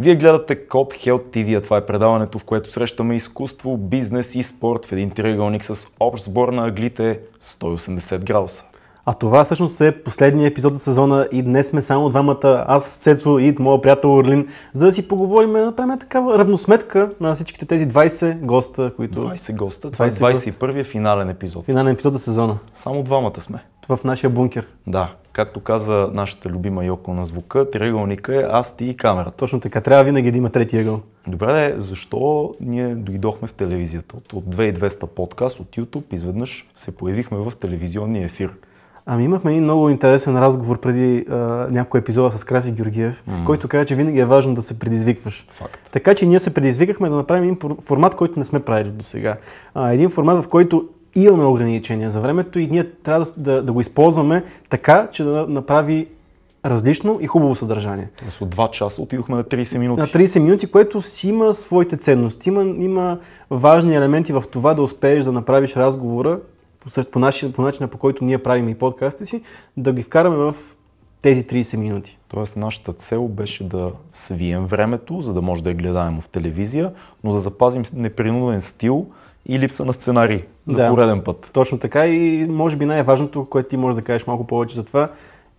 Вие гледате Код Health TV, а това е предаването, в което срещаме изкуство, бизнес и спорт в един триъгълник с общ сбор на аглите 180 градуса. А това всъщност е последният епизод за сезона и днес сме само двамата, аз, Сецо и моят приятел Орлин, за да си поговорим, да направим такава равносметка на всичките тези 20 госта, които... 20 госта, това е 21-я финален епизод. Финален епизод за сезона. Само двамата сме. в нашия бункер. Да както каза нашата любима Йоко на звука, триъгълника е аз, ти и камера. Точно така, трябва винаги да има трети ъгъл. Добре, де, защо ние дойдохме в телевизията? От 2200 подкаст, от YouTube, изведнъж се появихме в телевизионния ефир. Ами имахме един много интересен разговор преди а, някой епизода с Краси Георгиев, mm-hmm. който каза, че винаги е важно да се предизвикваш. Факт. Така че ние се предизвикахме да направим един формат, който не сме правили до сега. Един формат, в който имаме ограничения за времето и ние трябва да, да, да го използваме така, че да направи различно и хубаво съдържание. Тоест от 2 часа отидохме на 30 минути. На 30 минути, което си има своите ценности. Има, има важни елементи в това да успееш да направиш разговора по, по, начин, по начина по който ние правим и подкастите си, да ги вкараме в тези 30 минути. Тоест нашата цел беше да свием времето, за да може да я гледаем в телевизия, но да запазим непринуден стил, и липса на сценарий за да, пореден път. Точно така и може би най-важното, което ти можеш да кажеш малко повече за това,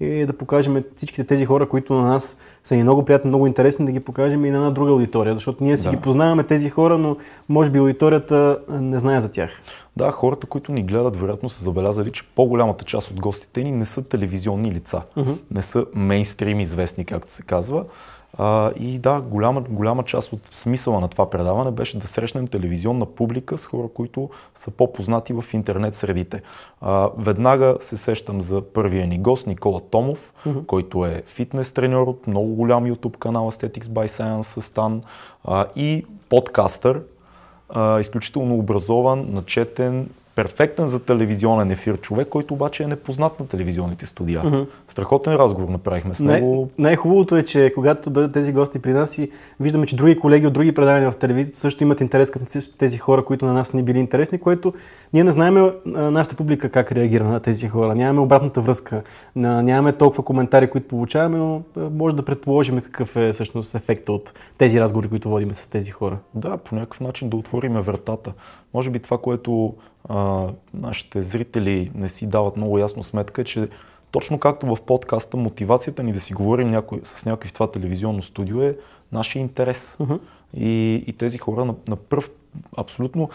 е да покажем всичките тези хора, които на нас са ни много приятни, много интересни, да ги покажем и на една друга аудитория, защото ние си да. ги познаваме тези хора, но може би аудиторията не знае за тях. Да, хората, които ни гледат, вероятно са забелязали, че по-голямата част от гостите ни не са телевизионни лица, uh-huh. не са мейнстрим известни, както се казва, а, и да, голяма, голяма част от смисъла на това предаване беше да срещнем телевизионна публика с хора, които са по-познати в интернет средите. А, веднага се сещам за първия ни гост, Никола Томов, mm-hmm. който е фитнес треньор от много голям YouTube канал Aesthetics by Science с а, и подкастър, изключително образован, начетен, перфектен за телевизионен ефир човек, който обаче е непознат на телевизионните студия. Mm-hmm. Страхотен разговор направихме с него. Най- най-хубавото е, че когато дойдат тези гости при нас и виждаме, че други колеги от други предавания в телевизията също имат интерес към тези хора, които на нас не били интересни, което ние не знаем нашата публика как реагира на тези хора. Нямаме обратната връзка, нямаме толкова коментари, които получаваме, но може да предположим какъв е всъщност ефекта от тези разговори, които водим с тези хора. Да, по някакъв начин да отвориме вратата. Може би това, което а, нашите зрители не си дават много ясно сметка, е, че точно както в подкаста, мотивацията ни да си говорим някой, с някой в това телевизионно студио е нашия интерес. Uh-huh. И, и тези хора на, на пръв абсолютно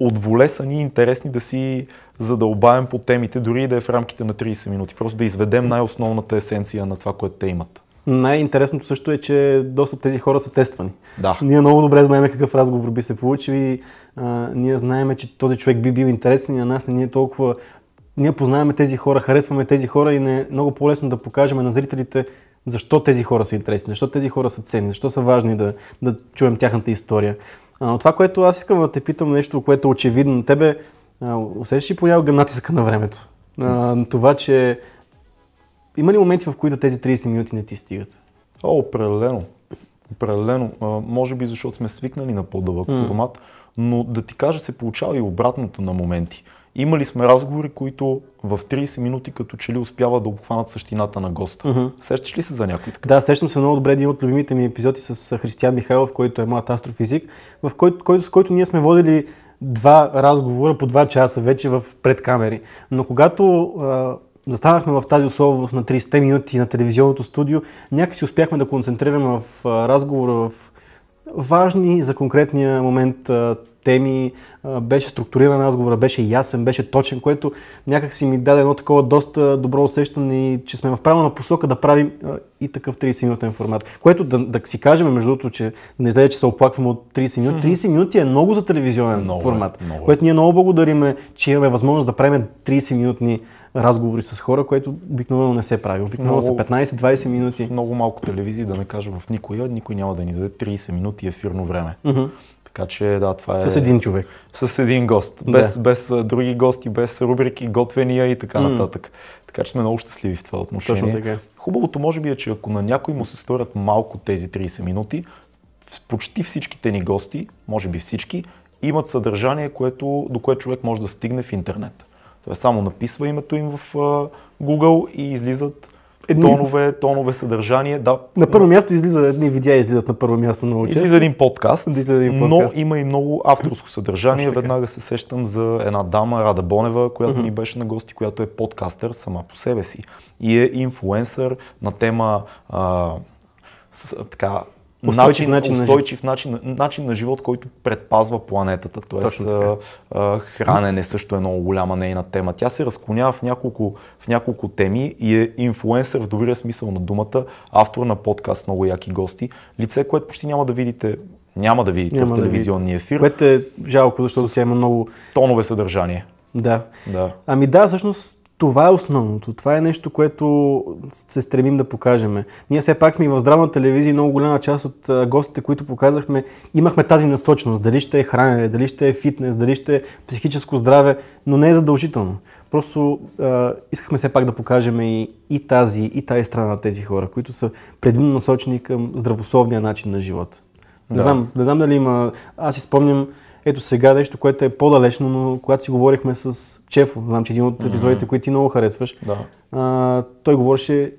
отволе са ни интересни да си задълбаем по темите, дори и да е в рамките на 30 минути. Просто да изведем най-основната есенция на това, което те имат. Най-интересното също е, че доста от тези хора са тествани. Да. Ние много добре знаем какъв разговор би се получил и а, ние знаем, че този човек би бил интересен и на нас не ни е толкова... Ние познаваме тези хора, харесваме тези хора и не е много по-лесно да покажем на зрителите защо тези хора са интересни, защо тези хора са ценни, защо са важни да, да чуем тяхната история. А, но това, което аз искам да те питам нещо, което е очевидно на тебе, усещаш ли понякога натиска на времето? А, това, че има ли моменти, в които тези 30 минути не ти стигат? О, определено. Определено. А, може би защото сме свикнали на по-дълъг mm. формат, но да ти кажа, се получава и обратното на моменти. Имали сме разговори, които в 30 минути като че ли успява да обхванат същината на госта. Mm-hmm. Сещаш ли се за някой така? Да, сещам се много добре един от любимите ми епизоди с Християн Михайлов, който е млад астрофизик, в който, който, с който ние сме водили два разговора по два часа вече в предкамери. Но когато а, застанахме в тази условност на 30 минути на телевизионното студио, някакси успяхме да концентрираме в разговора в важни за конкретния момент теми, беше структуриран разговора, беше ясен, беше точен, което някакси ми даде едно такова доста добро усещане, че сме в правилна посока да правим и такъв 30-минутен формат. Което да, да си кажем, между другото, че не излезе, че се оплакваме от 30 минути. 30 минути е много за телевизионен много е, формат, е, много което ние много благодариме, че имаме възможност да правим 30-минутни разговори с хора, което обикновено не се прави. Обикновено са 15-20 минути. Много малко телевизии, да не кажа в никоя, никой няма да ни даде 30 минути ефирно време. Така че да, това е... С един човек. С един гост. Без, да. без други гости, без рубрики, готвения и така mm. нататък. Така че сме много щастливи в това отношение. Точно така. Хубавото може би е, че ако на някой му се сторят малко тези 30 минути, почти всичките ни гости, може би всички, имат съдържание, което, до което човек може да стигне в интернет. Той е, само написва името им в Google и излизат едни... тонове, тонове съдържание. Да. На първо място излиза едни видеа, излизат на първо място много често. Излиза един подкаст, излиза един подкаст. но има и много авторско съдържание. Веднага се сещам за една дама, Рада Бонева, която ми ни беше на гости, която е подкастър сама по себе си и е инфлуенсър на тема а, с, така, устойчив, начин, на, устойчив на начин, начин на живот, който предпазва планетата. Тоест, а, хранене е също е много голяма нейна тема. Тя се разклонява в няколко, в няколко теми и е инфлуенсър в добрия смисъл на думата, автор на подкаст Много яки гости, лице, което почти няма да видите няма да видите няма в телевизионния да ефир. Което е жалко, защото сега има много... Тонове съдържание. Да. да. Ами да, всъщност това е основното. Това е нещо, което се стремим да покажем. Ние все пак сме и в здравна телевизия и много голяма част от гостите, които показахме, имахме тази насоченост. Дали ще е хранене, дали ще е фитнес, дали ще е психическо здраве, но не е задължително. Просто а, искахме все пак да покажем и, и тази, и тази страна на тези хора, които са предимно насочени към здравословния начин на живот. Да. Не, знам, не знам дали има... Аз си спомням ето сега нещо, което е по-далечно, но когато си говорихме с Чефо, знам, че един от епизодите, mm-hmm. които ти много харесваш, да. а, той говореше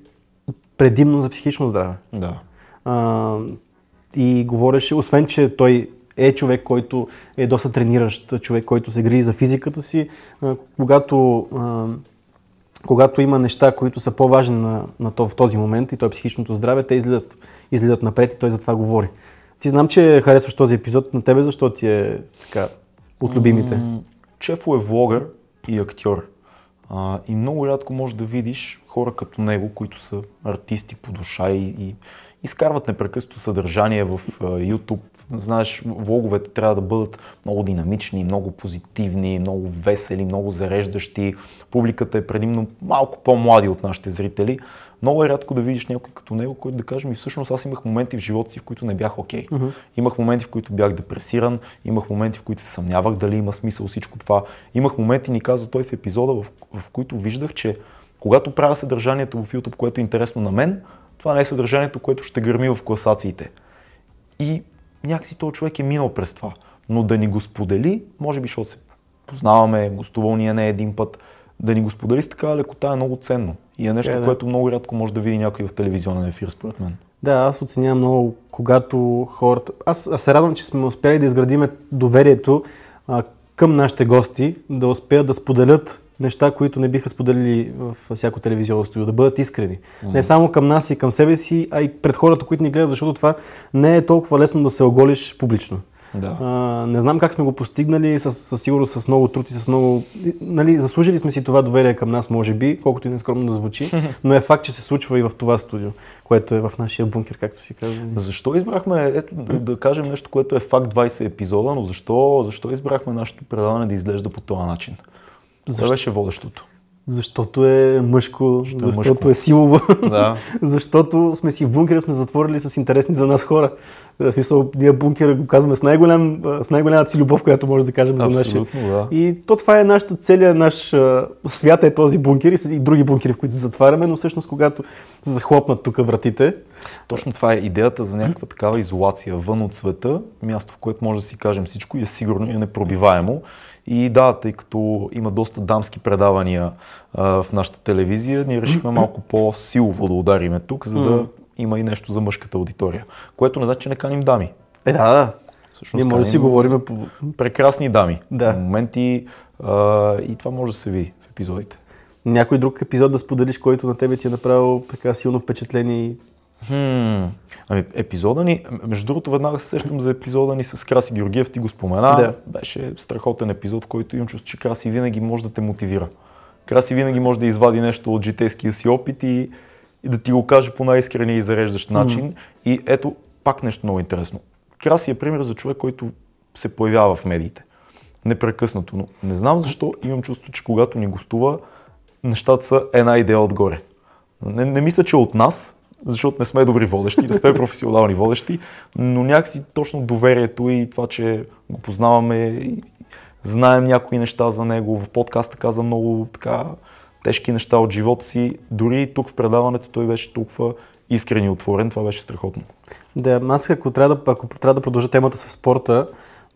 предимно за психично здраве. Да. А, и говореше, освен, че той е човек, който е доста трениращ, човек, който се грижи за физиката си, а, когато а, когато има неща, които са по-важни на, на то, в този момент и то е психичното здраве, те излизат, излизат напред и той за това говори. Ти знам, че харесваш този епизод на тебе, защо ти е така от любимите? Чефо е влогър и актьор. А, и много рядко можеш да видиш хора като него, които са артисти по душа и, и изкарват непрекъснато съдържание в а, YouTube, Знаеш, влоговете трябва да бъдат много динамични, много позитивни, много весели, много зареждащи. Публиката е предимно малко по-млади от нашите зрители. Много е рядко да видиш някой като него, който да кажем и всъщност аз имах моменти в живота си, в които не бях окей. Okay. Uh-huh. Имах моменти, в които бях депресиран, имах моменти, в които се съмнявах дали има смисъл всичко това. Имах моменти, ни каза той в епизода, в, в които виждах, че когато правя съдържанието в YouTube, което е интересно на мен, това не е съдържанието, което ще гърми в класациите. И някакси този човек е минал през това. Но да ни го сподели, може би, защото се познаваме, гостувал ни е не един път, да ни го сподели с такава лекота е много ценно. И е нещо, е, да. което много рядко може да види някой в телевизионен ефир, според мен. Да, аз оценявам много, когато хората... Аз, аз се радвам, че сме успяли да изградиме доверието а, към нашите гости, да успеят да споделят неща, които не биха споделили в всяко телевизионно студио, да бъдат искрени. Mm-hmm. Не само към нас и към себе си, а и пред хората, които ни гледат, защото това не е толкова лесно да се оголиш публично. Да. А, не знам как сме го постигнали, със, със сигурност с много труд и с много... Нали, заслужили сме си това доверие към нас, може би, колкото и нескромно да звучи, но е факт, че се случва и в това студио, което е в нашия бункер, както си казвам. Защо избрахме, ето да, да кажем нещо, което е факт 20 епизода, но защо, защо избрахме нашето предаване да изглежда по този начин? Защо? Това беше водещото. Защото е мъжко, Защо защото е, мъжко. е силово, да. защото сме си в бункера, сме затворили с интересни за нас хора. В смисъл, ние бункера го казваме с, най-голям, с най-голямата си любов, която може да кажем Абсолютно, за нашия. Да. И то това е нашата целият наш свят е този бункер и, и други бункери, в които се затваряме, но всъщност когато се захлопнат тук вратите. Точно това е идеята за някаква такава изолация вън от света, място, в което може да си кажем всичко и е сигурно и е непробиваемо. И да, тъй като има доста дамски предавания а, в нашата телевизия, ние решихме малко по-силово да удариме тук, за да има и нещо за мъжката аудитория. Което не значи, че не каним дами. Е, да, да. Всъщност, Ние може да си говорим по... Прекрасни дами. Да. В моменти а, и това може да се види в епизодите. Някой друг епизод да споделиш, който на тебе ти е направил така силно впечатление и Хм. Ами, епизода ни, между другото, веднага се сещам за епизода ни с Краси Георгиев, ти го спомена. Да. Беше страхотен епизод, който имам чувство, че Краси винаги може да те мотивира. Краси винаги може да извади нещо от житейския си опит и и да ти го каже по най-искрения и зареждащ начин. Mm. И ето пак нещо много интересно. Краси е пример за човек, който се появява в медиите. Непрекъснато. Но не знам защо имам чувство, че когато ни гостува, нещата са една идея отгоре. Не, не мисля, че е от нас, защото не сме добри водещи, не сме професионални водещи, но някакси точно доверието и това, че го познаваме, знаем някои неща за него, в подкаста каза много така тежки неща от живота си. Дори тук в предаването той беше толкова искрен и отворен. Това беше страхотно. Да, аз ако трябва да, ако трябва да продължа темата с спорта,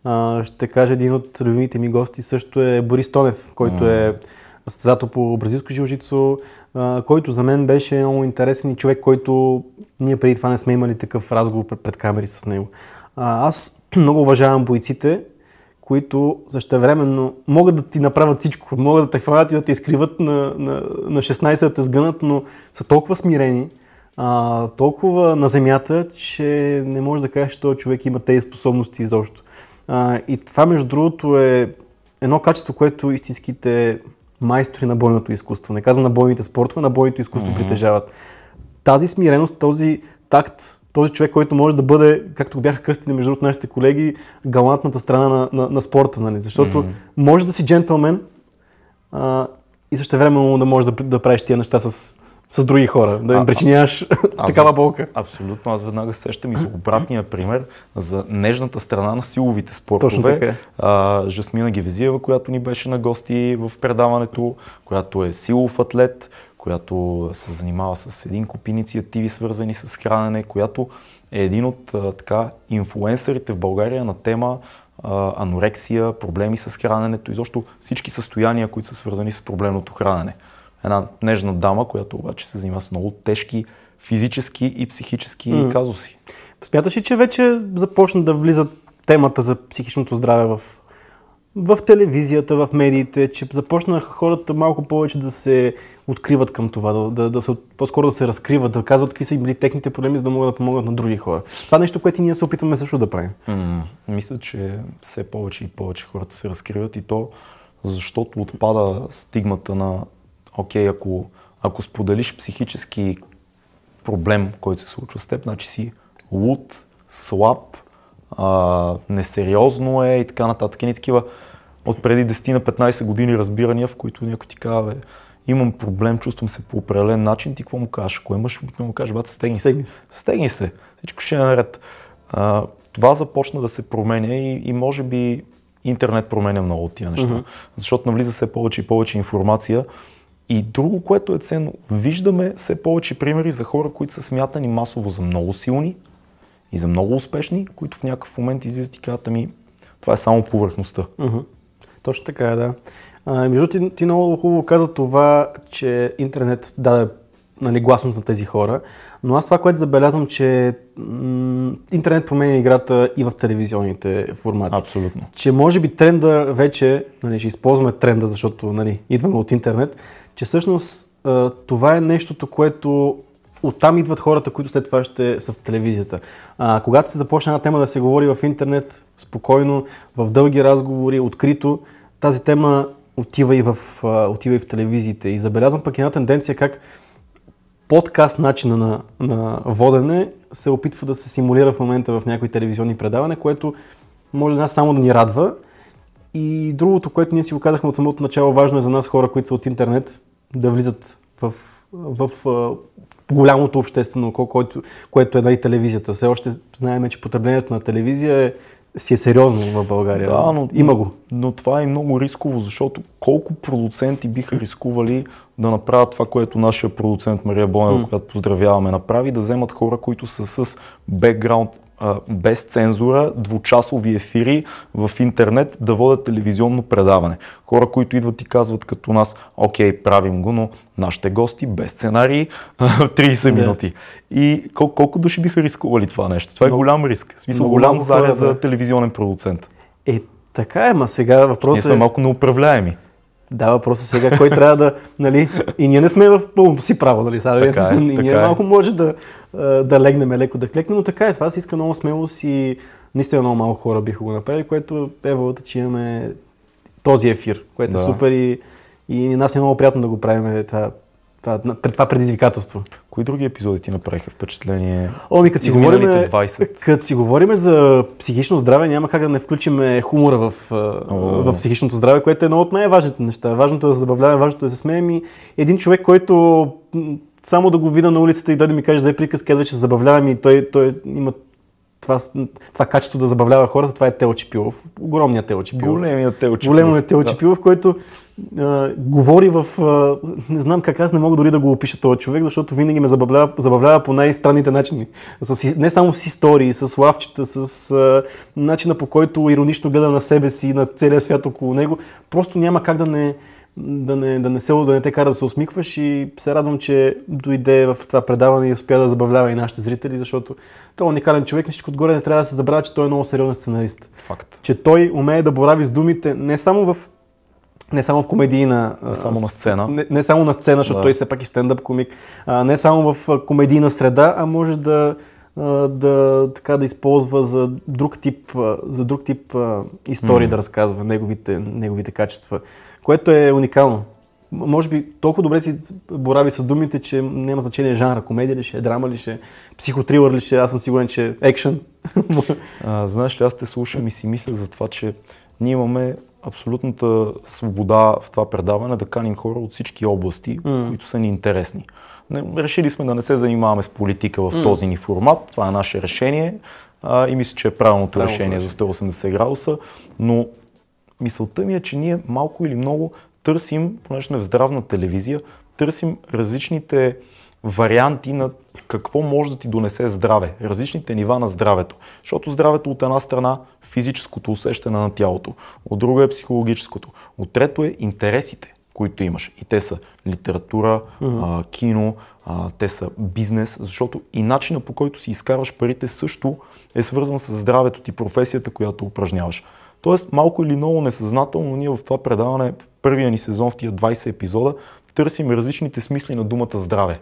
а, ще кажа един от любимите ми гости също е Борис Тонев, който е състезател по бразилско жилжицо, който за мен беше много интересен и човек, който ние преди това не сме имали такъв разговор пред камери с него. А, аз много уважавам бойците, които същевременно могат да ти направят всичко, могат да те хванат и да те изкриват на, на, на 16 да те сгънат, но са толкова смирени, а, толкова на земята, че не може да кажеш, че този човек има тези способности изобщо. А, и това, между другото, е едно качество, което истинските майстори на бойното изкуство, не казвам на бойните спортове, на бойното изкуство mm-hmm. притежават. Тази смиреност, този такт този човек, който може да бъде, както бяха кръстени между другото нашите колеги, галантната страна на, на, на спорта, нали? Защото mm-hmm. може да си джентълмен а, и също време да можеш да, да правиш тия неща с, с други хора, да им причиняваш аз, такава болка. Абсолютно, аз веднага сещам и за обратния пример за нежната страна на силовите спортове. Точно така. Е. А, Жасмина Гевезиева, която ни беше на гости в предаването, която е силов атлет, която се занимава с един куп инициативи, свързани с хранене, която е един от така инфлуенсърите в България на тема анорексия, проблеми с храненето, изобщо всички състояния, които са свързани с проблемното хранене. Една нежна дама, която обаче се занимава с много тежки физически и психически mm. казуси. Смяташ ли, че вече започна да влизат темата за психичното здраве в в телевизията, в медиите, че започнаха хората малко повече да се откриват към това, да, да, да се, по-скоро да се разкриват, да казват какви са им били техните проблеми, за да могат да помогнат на други хора. Това е нещо, което ние се опитваме също да правим. м мисля, че все повече и повече хората се разкриват и то защото отпада стигмата на окей, ако, ако споделиш психически проблем, който се случва с теб, значи си луд, слаб, а, несериозно е и така нататък. И такива от преди 10 на 15 години разбирания, в които някой ти казва, имам проблем, чувствам се по определен начин, ти какво му кажеш? Ако имаш, обикновено му кажеш, бата, стегни, стегни се. Стегни се. Всичко ще е наред. А, това започна да се променя и, и може би интернет променя много от тия неща, mm-hmm. защото навлиза все повече и повече информация. И друго, което е ценно, виждаме все повече примери за хора, които са смятани масово за много силни, и за много успешни, които в някакъв момент излизат и казват, ами това е само повърхността. Uh-huh. Точно така е, да. А, между ти, ти много хубаво каза това, че интернет даде нали, гласност на тези хора, но аз това, което забелязвам, че м- интернет променя играта и в телевизионните формати. Абсолютно. Че може би тренда вече, нали, ще използваме тренда, защото нали, идваме от интернет, че всъщност това е нещото, което оттам идват хората, които след това ще са в телевизията. А, когато се започне една тема да се говори в интернет, спокойно, в дълги разговори, открито, тази тема отива и в, отива и в телевизиите. И забелязвам пък една тенденция как подкаст начина на, на водене се опитва да се симулира в момента в някои телевизионни предавания, което може нас само да ни радва. И другото, което ние си го казахме от самото начало, важно е за нас хора, които са от интернет, да влизат в, в, в голямото обществено око, което, което е и нали, телевизията. Все още знаем, че потреблението на телевизия е си е сериозно в България. Да, но, Има го. Но, но това е много рисково, защото колко продуценти биха рискували да направят това, което нашия продуцент Мария Бонева, mm. която поздравяваме, направи, да вземат хора, които са с бекграунд без цензура, двучасови ефири в интернет да водят телевизионно предаване. Хора, които идват и казват като нас, окей, правим го, но нашите гости без сценарии 30 минути. И кол- колко души биха рискували това нещо? Това е голям риск. В смисъл, голям заря за телевизионен продуцент. Е, така е, ма сега въпросът е... Ние сме малко неуправляеми. Да, въпросът сега кой трябва да, нали, и ние не сме в пълното си право, нали, сега, така е, и ние така е. малко е. може да, да легнем леко, да клекнем, но така е, това се иска много смелост и наистина много малко хора биха го направили, което е вълта, че имаме този ефир, което е да. е супер и, и нас е много приятно да го правим е, това това, това предизвикателство. Кои други епизоди ти направиха впечатление? ми, като си, говорим, 20? като си говорим за психично здраве, няма как да не включим хумора в, в психичното здраве, което е едно от най-важните неща. Важното е да се забавляваме, важното е да се смеем и един човек, който само да го видя на улицата и да ми каже да е приказ, казва, че се забавлявам и той, той има това, това качество да забавлява хората, това е Телчи Пилов. Огромният Телчи Чипилов. Големият Телчи Чипилов. Големият Телчи Пилов, да. който а, говори в... А, не знам как аз не мога дори да го опиша този човек, защото винаги ме забавлява, забавлява по най-странните начини. С, не само с истории, с лавчета, с а, начина по който иронично гледа на себе си, на целия свят около него. Просто няма как да не, да не, да не, се, да не те кара да се усмихваш и се радвам, че дойде в това предаване и успя да забавлява и нашите зрители, защото той е уникален човек, всичко отгоре не трябва да се забравя, че той е много сериозен сценарист. Факт. Че той умее да борави с думите не само в не само в комедийна... Не само на сцена. Не, не само на сцена, защото да. той все пак и е стендъп комик. А, не само в комедийна среда, а може да, да, така, да използва за друг тип, за друг тип истории mm. да разказва неговите, неговите качества, което е уникално. Може би толкова добре си борави с думите, че няма значение жанра. Комедия ли ще, е, драма ли ще, е, психотрилър ли ще, аз съм сигурен, че екшен. А, знаеш ли, аз те слушам и си мисля за това, че ние имаме абсолютната свобода в това предаване да каним хора от всички области, mm. които са ни интересни. Решили сме да не се занимаваме с политика в mm. този ни формат, това е наше решение а, и мисля, че е правилното Правилно решение за 180 градуса, но мисълта ми е, че ние малко или много търсим, понеже сме в здравна телевизия, търсим различните варианти на какво може да ти донесе здраве, различните нива на здравето. Защото здравето от една страна физическото усещане на тялото, от друга е психологическото, от трето е интересите, които имаш. И те са литература, mm-hmm. а, кино, а, те са бизнес, защото и начина по който си изкарваш парите също е свързан с здравето ти, професията, която упражняваш. Тоест, малко или много несъзнателно, ние в това предаване, в първия ни сезон, в тия 20 епизода, търсим различните смисли на думата здраве.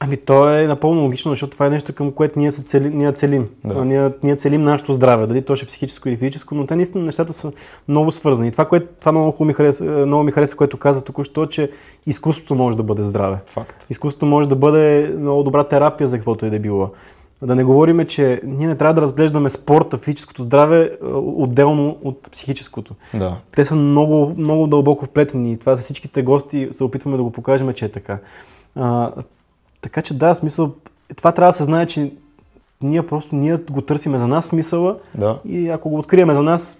Ами то е напълно логично, защото това е нещо към което ние, се цели, ние целим. Да. Ние, ние целим нашето здраве, дали то ще е психическо или физическо, но те наистина нещата са много свързани. Това, което, това много, ми хареса, много ми хареса, което каза току-що, че изкуството може да бъде здраве. Факт. Изкуството може да бъде много добра терапия за каквото е да било. Да не говорим, че ние не трябва да разглеждаме спорта, физическото здраве е, отделно от психическото. Да. Те са много, много дълбоко вплетени и това с всичките гости се опитваме да го покажем, че е така. Така че да, смисъл, това трябва да се знае, че ние просто ние го търсиме за нас смисъла да. и ако го откриеме за нас,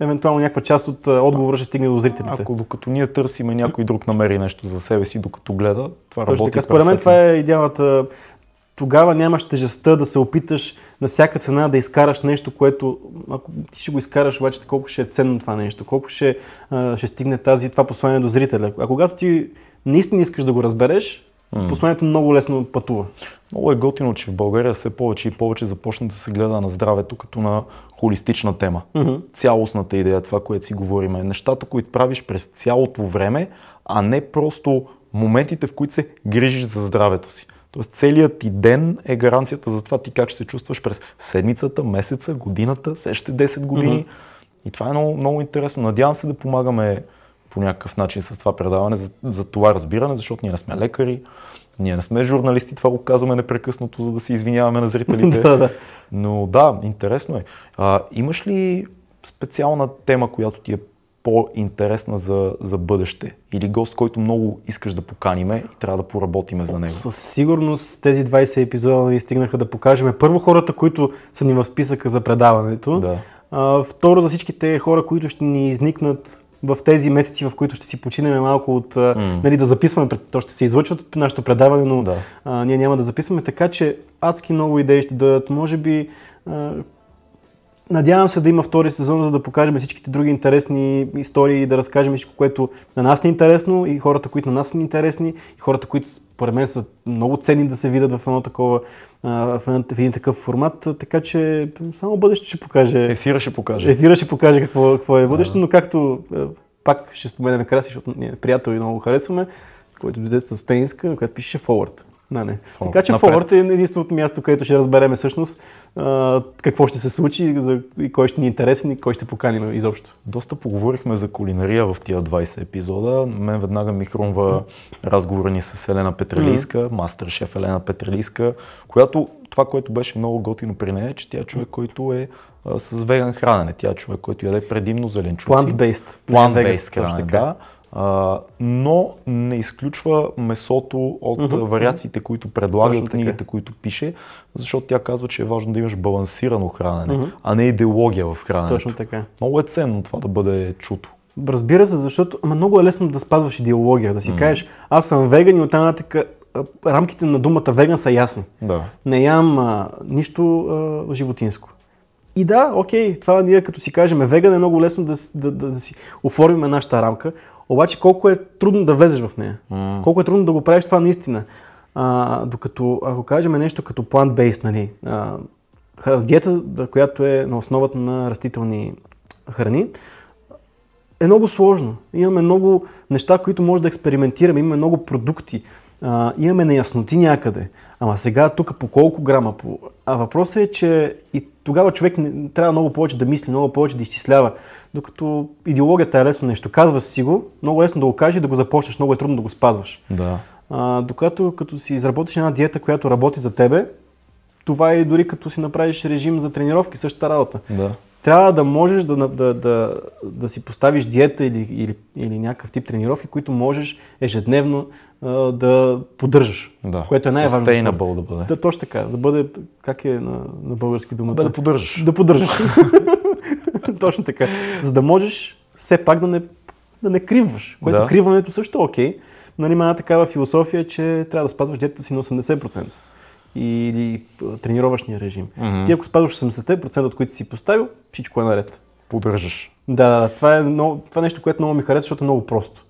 евентуално някаква част от отговора ще стигне до зрителите. Ако докато ние търсиме някой друг намери нещо за себе си, докато гледа, това Точно работи така. Според мен това е идеалната... Тогава нямаш тежестта да се опиташ на всяка цена да изкараш нещо, което, ако ти ще го изкараш, обаче колко ще е ценно това нещо, колко ще, ще стигне тази, това послание до зрителя. А когато ти наистина искаш да го разбереш, Mm. Посланието много лесно пътува. Много е готино, че в България все повече и повече започна да се гледа на здравето като на холистична тема. Mm-hmm. Цялостната идея, това, което си говорим, е нещата, които правиш през цялото време, а не просто моментите, в които се грижиш за здравето си. Тоест целият ти ден е гаранцията за това ти как ще се чувстваш през седмицата, месеца, годината, следващите 10 години. Mm-hmm. И това е много, много интересно. Надявам се да помагаме по някакъв начин с това предаване, за, за това разбиране, защото ние не сме лекари, ние не сме журналисти, това го казваме непрекъснато, за да се извиняваме на зрителите. да, да. Но да, интересно е. А, имаш ли специална тема, която ти е по-интересна за, за бъдеще? Или гост, който много искаш да поканиме и трябва да поработиме за него? Със сигурност тези 20 епизода ни стигнаха да покажем първо хората, които са ни в списъка за предаването. Да. А, второ за всичките хора, които ще ни изникнат в тези месеци, в които ще си починем малко от, mm. нали, да записваме, то ще се излъчва нашето предаване, но да. а, ние няма да записваме, така че адски много идеи ще дойдат, може би а, Надявам се да има втори сезон, за да покажем всичките други интересни истории и да разкажем всичко, което на нас не е интересно и хората, които на нас са ни интересни и хората, които според мен са много ценни да се видят в едно такова, в един такъв формат, така че само бъдеще ще покаже. Ефира ще покаже. Ефира ще покаже какво, какво е бъдещето, но както пак ще споменем Краси, защото ние приятел и много харесваме, който дойде с тениска, която пише Forward. Да, не. Фол. Така че Напред. е единственото място, където ще разбереме всъщност а, какво ще се случи за, и кой ще ни е интересен и кой ще поканим изобщо. Доста поговорихме за кулинария в тия 20 епизода. Мен веднага ми хрумва разговора ни с Елена Петрелиска, mm-hmm. мастер-шеф Елена Петрелиска, която това, което беше много готино при нея, е, че тя е човек, който е с веган хранене. Тя е човек, който яде предимно зеленчуци. Plant-based. Plant-based хранене, да а, но не изключва месото от mm-hmm. вариациите, които предлага, от книгите, които пише, защото тя казва, че е важно да имаш балансирано хранене, mm-hmm. а не идеология в храненето. Точно така. Много е ценно това да бъде чуто. Разбира се, защото ама много е лесно да спазваш идеология, да си mm-hmm. кажеш, аз съм веган и от една така рамките на думата веган са ясни. Да. Не ям а, нищо а, животинско. И да, окей, това ние като си кажем веган е много лесно да, да, да, да си оформим нашата рамка, обаче колко е трудно да влезеш в нея. Mm. Колко е трудно да го правиш това наистина. А, докато, ако кажем нещо като plant-based, нали, а, диета, която е на основата на растителни храни, е много сложно. Имаме много неща, които може да експериментираме, имаме много продукти, а, имаме неясноти някъде. Ама сега тук по колко грама? По... А въпросът е, че и тогава човек не, трябва много повече да мисли, много повече да изчислява. Докато идеологията е лесно нещо. Казваш си го, много лесно да го кажеш и да го започнеш, много е трудно да го спазваш. Да. А, докато като си изработиш една диета, която работи за тебе, това е дори като си направиш режим за тренировки, същата работа. Да. Трябва да можеш да, да, да, да си поставиш диета или, или, или някакъв тип тренировки, които можеш ежедневно да поддържаш. Да. Което е най-важното. Sustainable да бъде. Да, точно така. Да бъде, как е на, на български думата? Да, да поддържаш. Да поддържаш. точно така. За да можеш все пак да не, да не кривваш. Което да. криването също е окей. но има една такава философия, че трябва да спазваш диетата си на 80% или тренировъчния режим. Mm-hmm. Ти ако спазваш 80%, от които си поставил, всичко е наред. Поддържаш. Да, това е, много, това е нещо, което много ми харесва, защото е много просто.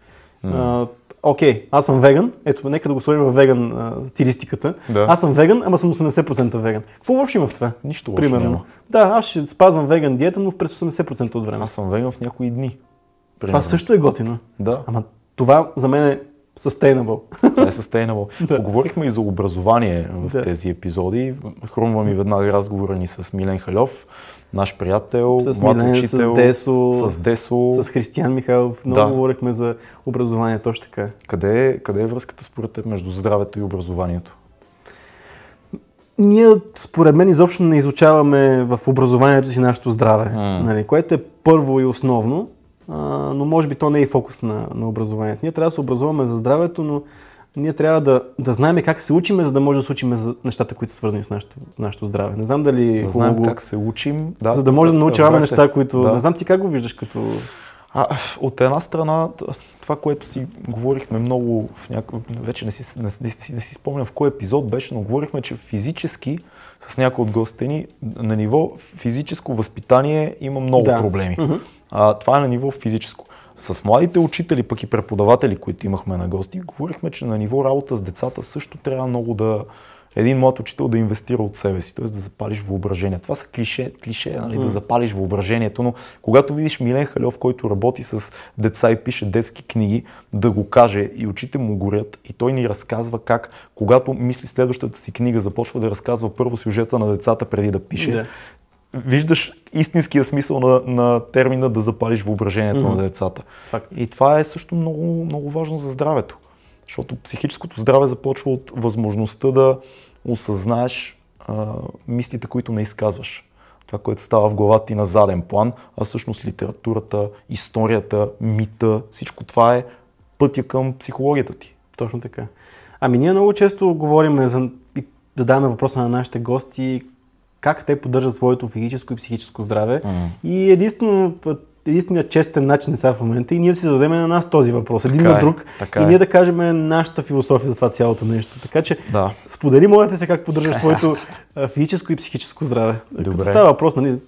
Mm. Mm-hmm окей, аз съм веган, ето, нека да го сложим в веган а, стилистиката. Да. Аз съм веган, ама съм 80% веган. Какво лошо има в това? Нищо лошо Примерно. няма. Да, аз ще спазвам веган диета, но през 80% от време. Аз съм веган в някои дни. Примерно. Това също е готино. Да. Ама това за мен е sustainable. Това е sustainable. да. Поговорихме и за образование в да. тези епизоди. Хрумвам и веднага разговора ни с Милен Халев наш приятел, с млад Милен, учител, с Десо, с Десо, с Християн Михайлов. Много да. говорихме за образование, точно така. Къде е, къде е връзката според теб между здравето и образованието? Ние, според мен, изобщо не изучаваме в образованието си нашето здраве, mm. нали, което е първо и основно, а, но може би то не е и фокус на, на образованието. Ние трябва да се образуваме за здравето, но ние трябва да, да знаем как се учиме, за да може да се учиме за нещата, които са свързани с нашето, нашето здраве. Не знам дали... Да знаем как се учим. Да, за да може да, да научаваме неща, които... Да. Не знам ти как го виждаш като... А, от една страна, това, което си говорихме много, в няко... вече не си, не, не, си, не си спомням в кой епизод беше, но говорихме, че физически с някои от гостите ни, на ниво физическо възпитание има много да. проблеми. Mm-hmm. А, това е на ниво физическо. С младите учители, пък и преподаватели, които имахме на гости, говорихме, че на ниво работа с децата също трябва много да, един млад учител да инвестира от себе си, т.е. да запалиш въображение. Това са клише, клише нали, mm. да запалиш въображението, но когато видиш Милен Халев, който работи с деца и пише детски книги, да го каже и очите му горят и той ни разказва как, когато мисли следващата си книга, започва да разказва първо сюжета на децата преди да пише. Yeah виждаш истинския смисъл на, на термина да запалиш въображението mm-hmm. на децата. Так. И това е също много, много важно за здравето. Защото психическото здраве започва от възможността да осъзнаеш а, мислите, които не изказваш. Това, което става в главата ти на заден план, а всъщност литературата, историята, мита, всичко това е пътя към психологията ти. Точно така. Ами ние много често говорим за, и задаваме въпроса на нашите гости как те поддържат своето физическо и психическо здраве. Mm. И единствено единственият честен начин е сега в момента и ние си зададем на нас този въпрос, един така на е, друг, е, и ние е. да кажем нашата философия за това цялото нещо. Така че да. сподели, моля се, как поддържаш твоето физическо и психическо здраве. Добре. Като става въпрос, нали,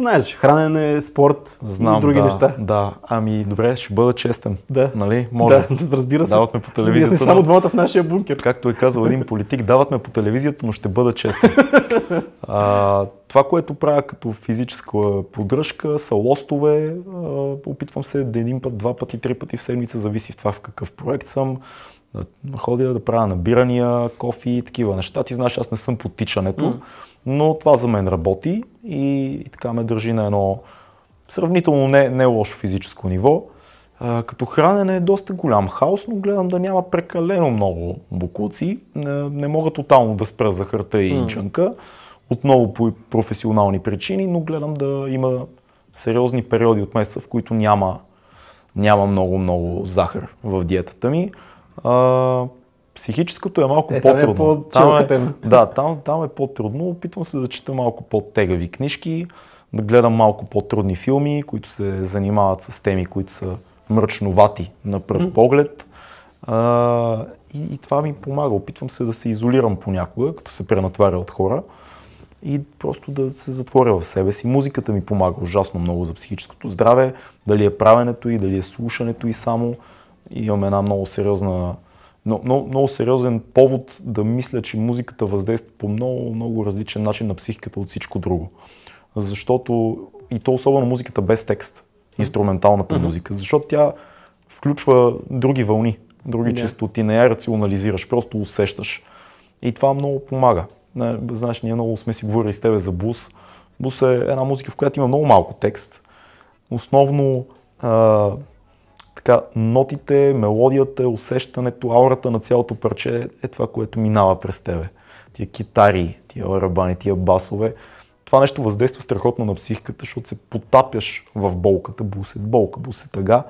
Знаеш, хранене, спорт Знам, и други да, неща. Да, ами добре, ще бъда честен. Да. Нали? Може. Да, разбира се. Дават ме по телевизията. Ние сме само двамата в нашия бункер. Както е казал един политик, дават ме по телевизията, но ще бъда честен. а, това, което правя като физическа поддръжка, са лостове. А, опитвам се да един път, два пъти, три пъти в седмица, зависи в това в какъв проект съм да ходя да правя набирания, кофи и такива неща. Ти знаеш, аз не съм по тичането. Mm. Но това за мен работи и, и така ме държи на едно сравнително не, не лошо физическо ниво. А, като хранене е доста голям хаос, но гледам да няма прекалено много букуци. Не, не мога тотално да спра захарта и инчанка, отново по професионални причини, но гледам да има сериозни периоди от месеца, в които няма, няма много-много захар в диетата ми. А, Психическото е малко е, по-трудно. е по там е, е да, там, там е по-трудно. Опитвам се да чета малко по-тегави книжки, да гледам малко по-трудни филми, които се занимават с теми, които са мръчновати на пръв поглед. А, и, и това ми помага. Опитвам се да се изолирам понякога, като се пренатваря от хора и просто да се затворя в себе си. Музиката ми помага ужасно много за психическото здраве, дали е правенето и дали е слушането и само. Имам една много сериозна но, много, много сериозен повод да мисля, че музиката въздейства по много, много различен начин на психиката от всичко друго. Защото, и то особено музиката без текст, инструменталната mm-hmm. музика, защото тя включва други вълни, други yeah. частоти, не я рационализираш, просто усещаш. И това много помага. Знаеш, ние много сме си говорили с тебе за бус. Бус е една музика, в която има много малко текст. Основно а, така, нотите, мелодията, усещането, аурата на цялото парче е това, което минава през тебе. Тия китари, тия барабани, тия басове. Това нещо въздейства страхотно на психиката, защото се потапяш в болката, бусет болка, бусет тъга,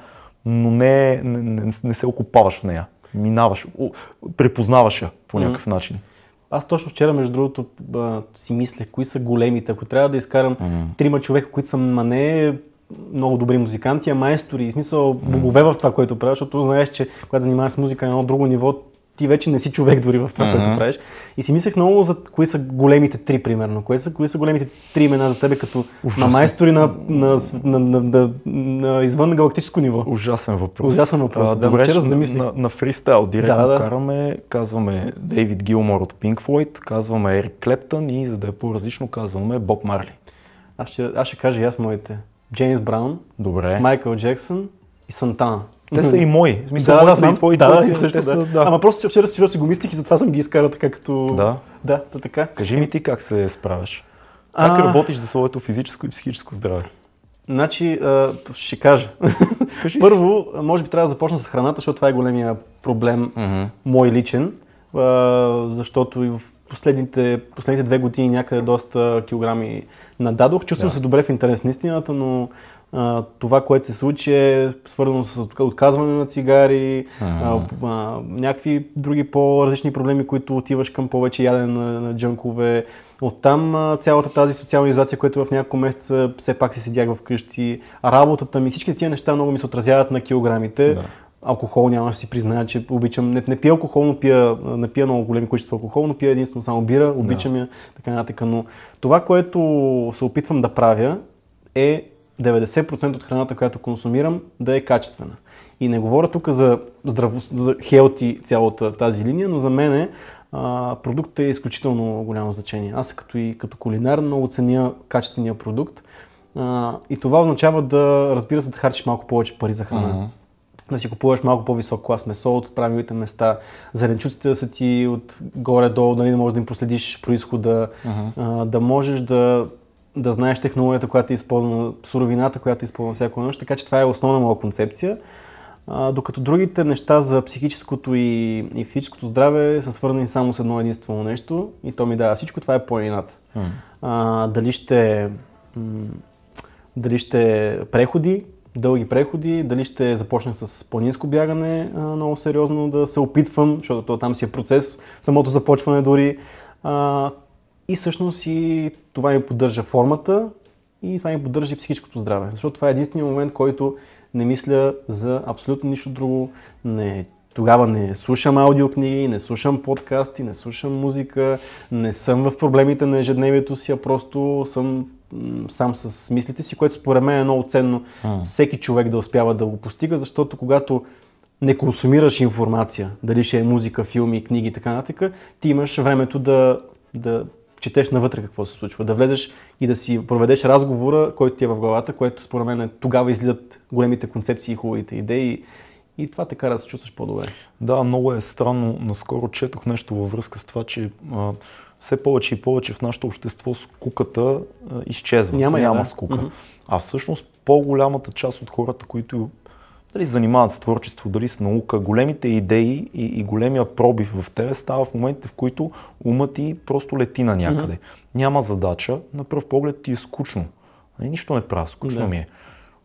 но не, не, не, не се окупаваш в нея. Минаваш, препознаваш я по някакъв mm-hmm. начин. Аз точно вчера, между другото, си мислех, кои са големите. Ако трябва да изкарам mm-hmm. трима човека, които са мане много добри музиканти, а майстори, и смисъл богове в това, което правиш, защото знаеш, че когато занимаваш с музика на едно друго ниво, ти вече не си човек дори в това, което правиш. И си мислех много за кои са големите три, примерно. Кои са, кои са големите три имена за тебе като Ужасно. на майстори на, на, на, на, на, на извън галактическо ниво? Ужасен въпрос. Ужасен въпрос. А, да, добре, вчера замислих. На, на фристайл директно да, да. караме, казваме Дейвид Гилмор от Pink Floyd, казваме Ерик Клептън и за да е по-различно казваме Боб Марли. Аз ще, аз ще кажа и аз моите. Джеймс Браун, Добре. Майкъл Джексън и Сантана. Те са и мои. В смисъл, да, да, са и твои, да, твои, да, също, да. са, да. Ама просто вчера си, си го мислих и затова съм ги изкарал така като... Да. Да, да така. Кажи ми ти как се справяш? Как а... работиш за своето физическо и психическо здраве? Значи, а, ще кажа. Кажи Първо, може би трябва да започна с храната, защото това е големия проблем, mm-hmm. мой личен. А, защото и в последните, последните две години някъде доста килограми нададох. Чувствам да. се добре в интерес на истината, но а, това, което се случи е свързано с отказване на цигари, а, а, някакви други по-различни проблеми, които отиваш към повече ядене на, на джънкове. Оттам а, цялата тази социална изолация, която е в няколко месеца все пак си седях вкъщи, работата ми, всички тия неща много ми се отразяват на килограмите. Да алкохол, няма да си призная, че обичам. Не, не пия алкохол, но пия, не пия много големи количества алкохол, но пия единствено само бира, обичам yeah. я, така нататък. Но това, което се опитвам да правя е 90% от храната, която консумирам, да е качествена. И не говоря тук за, здраво, за хелти цялата тази линия, но за мен продуктът е изключително голямо значение. Аз като и като кулинар много ценя качествения продукт. А, и това означава да, разбира се, да харчиш малко повече пари за храна. Mm-hmm да си купуваш малко по-висок клас месо от правилните места, зеленчуците да са ти от горе-долу, нали, да можеш да им проследиш происхода, uh-huh. а, да можеш да, да знаеш технологията, която е използвана, суровината, която е използвана всяко нещо, така че това е основна моя концепция. А, докато другите неща за психическото и, и физическото здраве са свързани само с едно единствено нещо и то ми дава всичко, това е планината. А, дали ще, дали ще преходи, дълги преходи, дали ще започна с планинско бягане, много сериозно да се опитвам, защото то там си е процес, самото започване дори. и всъщност и това ми поддържа формата и това ми поддържа и психическото здраве, защото това е единствения момент, който не мисля за абсолютно нищо друго, не тогава не слушам аудиокниги, не слушам подкасти, не слушам музика, не съм в проблемите на ежедневието си, а просто съм сам с мислите си, което според мен е много ценно а. всеки човек да успява да го постига, защото когато не консумираш информация, дали ще е музика, филми, книги и така нататък, ти имаш времето да, да четеш навътре какво се случва, да влезеш и да си проведеш разговора, който ти е в главата, което според мен е, тогава излизат големите концепции и хубавите идеи и това те кара да се чувстваш по-добре. Да, много е странно. Наскоро четох нещо във връзка с това, че а, все повече и повече в нашето общество скуката изчезва. Няма, Няма да? скука. Mm-hmm. А всъщност по-голямата част от хората, които дали се занимават с творчество, дали с наука, големите идеи и, и големия пробив в тебе става в моментите, в които умът ти просто лети на някъде. Mm-hmm. Няма задача, на пръв поглед ти е скучно. Нали, нищо не прави, скучно да. ми е.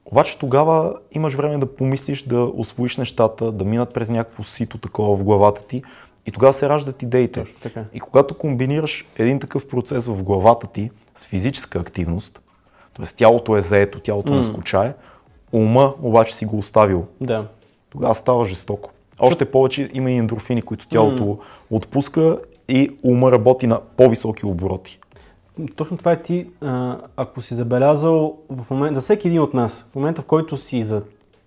Обаче тогава имаш време да помислиш, да освоиш нещата, да минат през някакво сито такова в главата ти, и тогава се раждат идеите. Точно, така. И когато комбинираш един такъв процес в главата ти с физическа активност, т.е. тялото е заето, тялото mm. не скучае, ума обаче си го оставил. Да. Тогава става жестоко. Още повече има и ендорфини, които тялото mm. отпуска и ума работи на по-високи обороти. Точно това е ти, ако си забелязал в момент, за всеки един от нас, в момента в който си за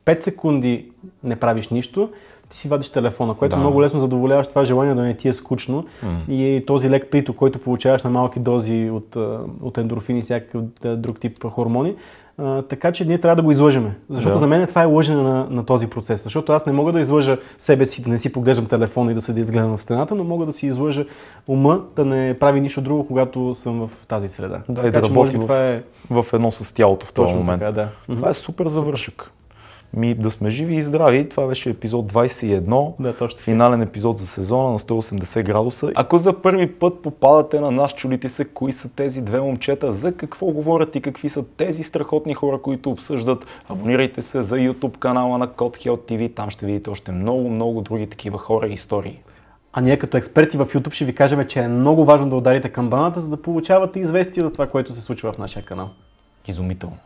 5 секунди не правиш нищо, ти си вадиш телефона, което е да. много лесно задоволяваш това желание да не ти е скучно. Mm. И този лек приток, който получаваш на малки дози от, от ендорфини и всякакъв друг тип хормони, а, така че ние трябва да го излъжеме. Защото да. за мен това е лъжене на, на този процес. Защото аз не мога да излъжа себе си, да не си поглеждам телефона и да седя да гледам в стената, но мога да си излъжа ума да не прави нищо друго, когато съм в тази среда. Да, така, и да че, работи в, това е... в едно с тялото в този момент. Така, да. Това е супер завършък. Ми да сме живи и здрави. Това беше епизод 21. Да, точно. Финален епизод за сезона на 180 градуса. Ако за първи път попадате на нас, чулите се кои са тези две момчета, за какво говорят и какви са тези страхотни хора, които обсъждат. Абонирайте се за YouTube канала на CodeHealth TV. Там ще видите още много, много други такива хора и истории. А ние като експерти в YouTube ще ви кажем, че е много важно да ударите камбаната, за да получавате известия за това, което се случва в нашия канал. Изумително.